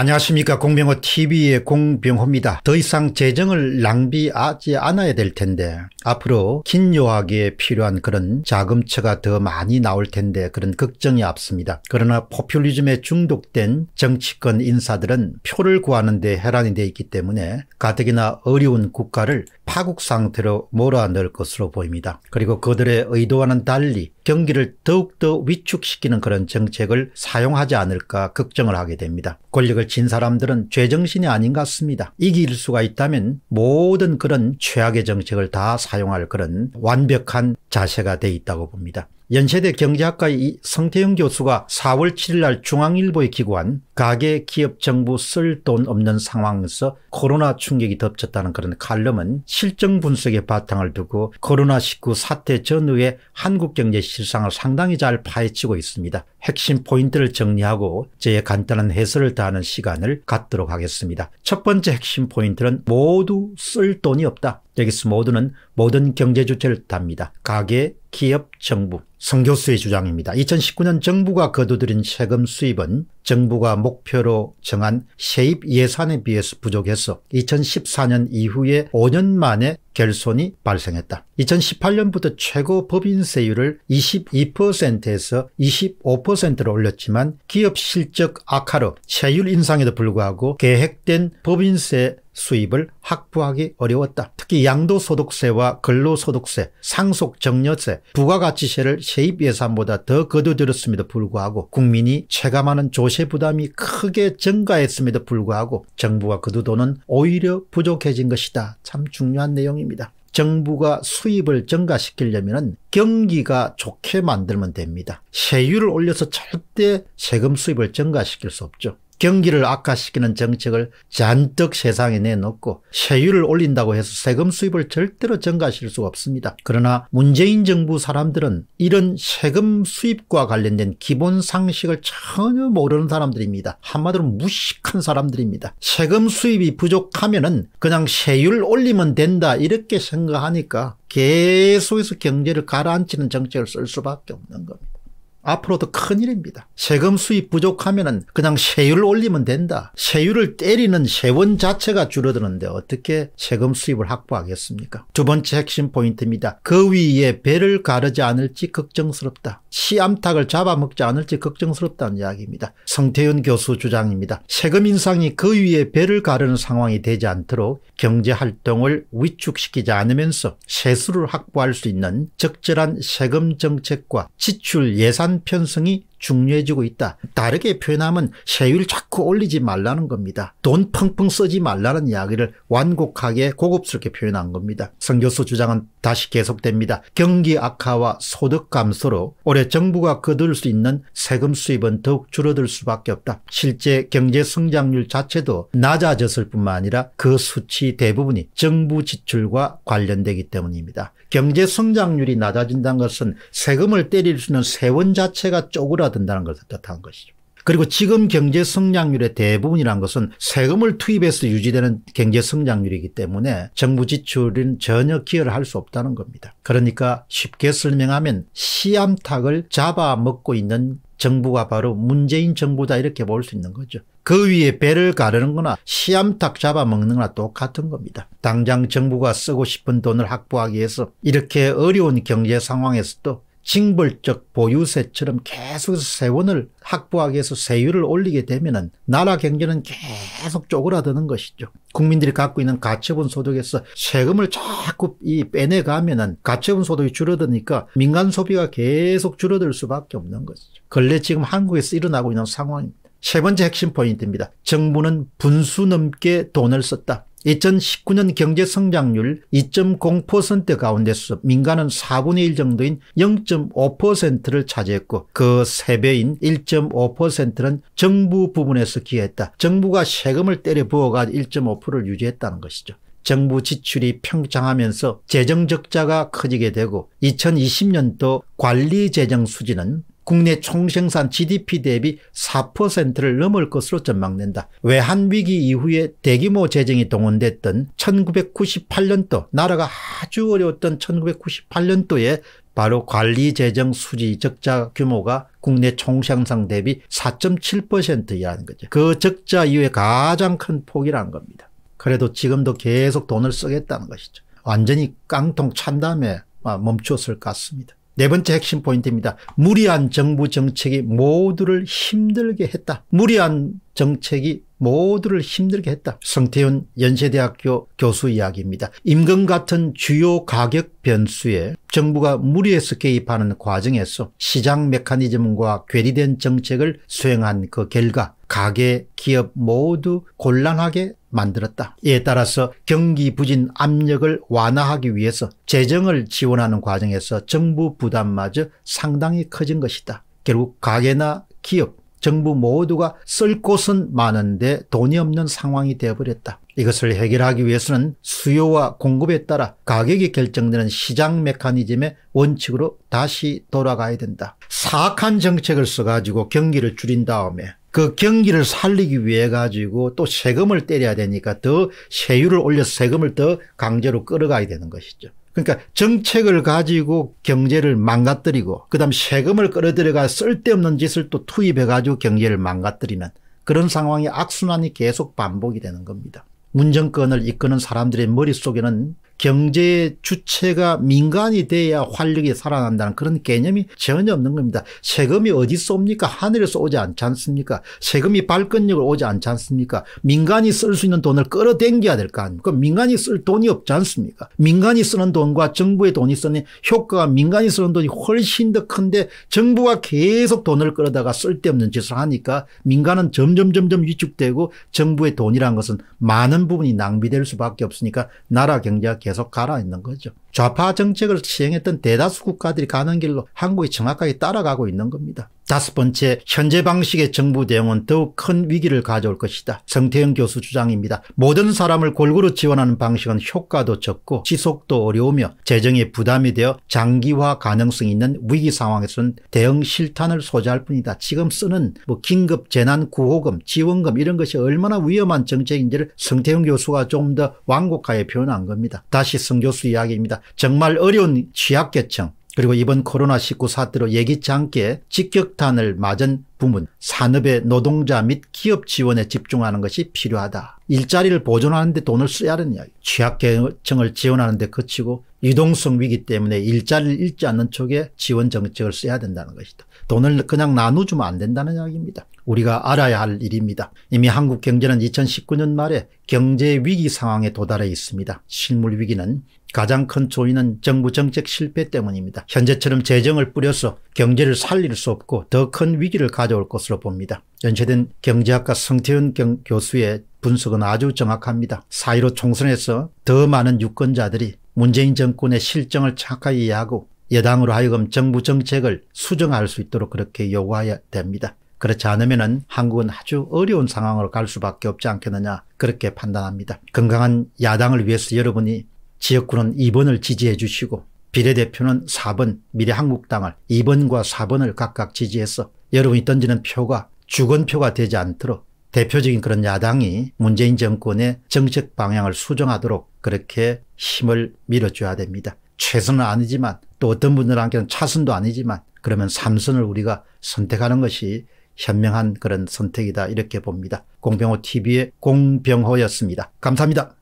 안녕하십니까 공병호 tv의 공병호입니다. 더 이상 재정을 낭비하지 않아야 될 텐데 앞으로 긴 요하기에 필요한 그런 자금처가 더 많이 나올 텐데 그런 걱정이 앞습니다 그러나 포퓰리즘에 중독된 정치권 인사들은 표를 구하는 데혈안이 되어 있기 때문에 가뜩이나 어려운 국가를 파국 상태로 몰아넣을 것으로 보입니다. 그리고 그들의 의도와는 달리 경기를 더욱더 위축시키는 그런 정책을 사용하지 않을까 걱정을 하게 됩니다. 권력을 진 사람들은 죄정신이 아닌 것 같습니다. 이길 수가 있다면 모든 그런 최악의 정책을 다 사용할 그런 완벽한 자세가 돼 있다고 봅니다. 연세대 경제학과의 성태영 교수가 4월 7일 날 중앙일보에 기고한 가계 기업 정부 쓸 돈 없는 상황에서 코로나 충격이 덮쳤다는 그런 칼럼은 실정 분석의 바탕을 두고 코로나19 사태 전후의 한국 경제 실상을 상당히 잘 파헤치고 있습니다. 핵심 포인트를 정리하고 저의 간단한 해설을 다하는 시간을 갖도록 하겠습니다. 첫 번째 핵심 포인트는 모두 쓸 돈이 없다. 여기서 모두는 모든 경제 주체를 답니다. 가계, 기업 정부 성교수의 주장입니다. 2019년 정부가 거두들인 세금 수입은 정부가 목표로 정한 세입 예산에 비해서 부족해서 2014년 이후에 5년 만에 결손이 발생했다. 2018년부터 최고 법인세율을 22%에서 25%로 올렸지만 기업 실적 악화로 세율 인상에도 불구하고 계획된 법인세 수입을 확보하기 어려웠다. 특히 양도소득세와 근로소득세, 상속정여세, 부가가치세를 세입 예산보다 더 거두들였음에도 불구하고 국민이 체감하는 조세 부담이 크게 증가했음에도 불구하고 정부가 거두 그 돈은 오히려 부족해진 것이다. 참 중요한 내용입니다. 정부가 수입을 증가시키려면 경기가 좋게 만들면 됩니다. 세율을 올려서 절대 세금 수입을 증가시킬 수 없죠. 경기를 악화시키는 정책을 잔뜩 세상에 내놓고 세율을 올린다고 해서 세금 수입을 절대로 증가시킬 수가 없습니다. 그러나 문재인 정부 사람들은 이런 세금 수입과 관련된 기본 상식을 전혀 모르는 사람들입니다. 한마디로 무식한 사람들입니다. 세금 수입이 부족하면 은 그냥 세율 올리면 된다 이렇게 생각하니까 계속해서 경제를 가라앉히는 정책을 쓸 수밖에 없는 겁니다. 앞으로도 큰일입니다. 세금 수입 부족하면 그냥 세율 올리면 된다. 세율을 때리는 세원 자체가 줄어드는데 어떻게 세금 수입을 확보하겠습니까? 두 번째 핵심 포인트입니다. 그 위에 배를 가르지 않을지 걱정스럽다. 시암탉을 잡아먹지 않을지 걱정스럽다는 이야기입니다. 성태윤 교수 주장입니다. 세금 인상이 그 위에 배를 가르는 상황이 되지 않도록 경제활동을 위축시키지 않으면서 세수를 확보할 수 있는 적절한 세금 정책과 지출 예산 편성이 중요해지고 있다. 다르게 표현하면 세율 자꾸 올리지 말라는 겁니다. 돈 펑펑 쓰지 말라는 이야기를 완곡하게 고급스럽게 표현한 겁니다. 성교수 주장은 다시 계속됩니다. 경기 악화와 소득 감소로 올해 정부가 거둘 수 있는 세금 수입은 더욱 줄어들 수밖에 없다. 실제 경제 성장률 자체도 낮아졌을 뿐만 아니라 그 수치 대부분이 정부 지출과 관련되기 때문입니다. 경제 성장률이 낮아진다는 것은 세금을 때릴 수 있는 세원 자체가 쪼그라 된다는걸 뜻하는 것이죠. 그리고 지금 경제 성장률의 대부분이란 것은 세금을 투입해서 유지되는 경제 성장률이기 때문에 정부 지출은 전혀 기여를 할 수 없다는 겁니다. 그러니까 쉽게 설명하면 시암탉을 잡아먹고 있는 정부가 바로 문재인 정부다 이렇게 볼 수 있는 거죠. 그 위에 배를 가르는 거나 시암탉 잡아먹는 거나 똑같은 겁니다. 당장 정부가 쓰고 싶은 돈을 확보하기 위해서 이렇게 어려운 경제 상황에서도 징벌적 보유세처럼 계속해서 세원을 확보하기 위해서 세율을 올리게 되면 나라 경제는 계속 쪼그라드는 것이죠. 국민들이 갖고 있는 가처분 소득에서 세금을 자꾸 이 빼내가면 은 가처분 소득이 줄어드니까 민간 소비가 계속 줄어들 수밖에 없는 것이죠. 근래 지금 한국에서 일어나고 있는 상황입니다. 세 번째 핵심 포인트입니다. 정부는 분수 넘게 돈을 썼다. 2019년 경제 성장률 2.0% 가운데서 민간은 4분의 1 정도인 0.5%를 차지했고 그 3배인 1.5%는 정부 부분에서 기여했다. 정부가 세금을 때려 부어가 1.5%를 유지했다는 것이죠. 정부 지출이 평창하면서 재정 적자가 커지게 되고 2020년도 관리 재정 수지는 국내 총생산 GDP 대비 4%를 넘을 것으로 전망된다. 외환위기 이후에 대규모 재정이 동원됐던 1998년도 나라가 아주 어려웠던 1998년도에 바로 관리재정 수지 적자 규모가 국내 총생산 대비 4.7%이라는 거죠. 그 적자 이후에 가장 큰 폭이라는 겁니다. 그래도 지금도 계속 돈을 쓰겠다는 것이죠. 완전히 깡통 찬 다음에 아, 멈추었을 것 같습니다. 네 번째 핵심 포인트입니다. 무리한 정부 정책이 모두를 힘들게 했다. 무리한 정책이 모두를 힘들게 했다. 성태윤 연세대학교 교수 이야기입니다. 임금 같은 주요 가격 변수에 정부가 무리해서 개입하는 과정에서 시장 메커니즘과 괴리된 정책을 수행한 그 결과 가계, 기업 모두 곤란하게 만들었다. 이에 따라서 경기 부진 압력을 완화하기 위해서 재정을 지원하는 과정에서 정부 부담마저 상당히 커진 것이다. 결국 가게나 기업, 정부 모두가 쓸 곳은 많은데 돈이 없는 상황이 되어버렸다. 이것을 해결하기 위해서는 수요와 공급에 따라 가격이 결정되는 시장 메커니즘의 원칙으로 다시 돌아가야 된다. 사악한 정책을 써가지고 경기를 줄인 다음에 그 경기를 살리기 위해 가지고 또 세금을 때려야 되니까 더 세율을 올려서 세금을 더 강제로 끌어가야 되는 것이죠. 그러니까 정책을 가지고 경제를 망가뜨리고 그다음 세금을 끌어들여가 쓸데없는 짓을 또 투입해 가지고 경제를 망가뜨리는 그런 상황이 악순환이 계속 반복이 되는 겁니다. 문정권을 이끄는 사람들의 머릿속에는 경제의 주체가 민간이 돼야 활력이 살아난다는 그런 개념이 전혀 없는 겁니다. 세금이 어디서 옵니까? 하늘에서 오지 않지 않습니까? 세금이 발권력을 오지 않지 않습니까? 민간이 쓸 수 있는 돈을 끌어당겨야 될 거 아닙니까? 민간이 쓸 돈이 없지 않습니까? 민간이 쓰는 돈과 정부의 돈이 쓰는 효과가 민간이 쓰는 돈이 훨씬 더 큰데 정부가 계속 돈을 끌어다가 쓸데없는 짓을 하니까 민간은 점점 점점 위축되고 정부의 돈이란 것은 많은 부분이 낭비될 수밖에 없으니까 나라 경제가 계속 가라앉는 거죠. 좌파 정책을 시행했던 대다수 국가들이 가는 길로 한국이 정확하게 따라가고 있는 겁니다. 다섯 번째, 현재 방식의 정부 대응은 더욱 큰 위기를 가져올 것이다. 성태영 교수 주장입니다. 모든 사람을 골고루 지원하는 방식은 효과도 적고 지속도 어려우며 재정에 부담이 되어 장기화 가능성이 있는 위기 상황에서는 대응 실탄을 소지할 뿐이다. 지금 쓰는 뭐 긴급 재난 구호금, 지원금 이런 것이 얼마나 위험한 정책인지를 성태영 교수가 좀 더 완곡하게 표현한 겁니다. 다시 성 교수 이야기입니다. 정말 어려운 취약계층 그리고 이번 코로나19 사태로 예기치 않게 직격탄을 맞은 부문, 산업의 노동자 및 기업 지원에 집중하는 것이 필요하다. 일자리를 보존하는 데 돈을 써야 하는 이야기. 취약계층을 지원하는 데 그치고 유동성 위기 때문에 일자리를 잃지 않는 쪽에 지원 정책을 써야 된다는 것이다. 돈을 그냥 나눠주면 안 된다는 이야기입니다. 우리가 알아야 할 일입니다. 이미 한국 경제는 2019년 말에 경제 위기 상황에 도달해 있습니다. 실물 위기는 가장 큰 조인은 정부 정책 실패 때문입니다. 현재처럼 재정을 뿌려서 경제를 살릴 수 없고 더 큰 위기를 가져올 것으로 봅니다. 연세된 경제학과 성태현 교수의 분석은 아주 정확합니다. 사1로 총선에서 더 많은 유권자들이 문재인 정권의 실정을 착하게 이해하고 여당으로 하여금 정부 정책을 수정할 수 있도록 그렇게 요구해야 됩니다. 그렇지 않으면 한국은 아주 어려운 상황으로 갈 수밖에 없지 않겠느냐 그렇게 판단합니다. 건강한 야당을 위해서 여러분이 지역구는 2번을 지지해 주시고 비례대표는 4번 미래한국당을 2번과 4번을 각각 지지해서 여러분이 던지는 표가 주건표가 되지 않도록 대표적인 그런 야당이 문재인 정권의 정책 방향을 수정하도록 그렇게 힘을 밀어줘야 됩니다. 최선은 아니지만 또 어떤 분들한테는 차선도 아니지만 그러면 삼선을 우리가 선택하는 것이 현명한 그런 선택이다 이렇게 봅니다. 공병호 TV의 공병호였습니다. 감사합니다.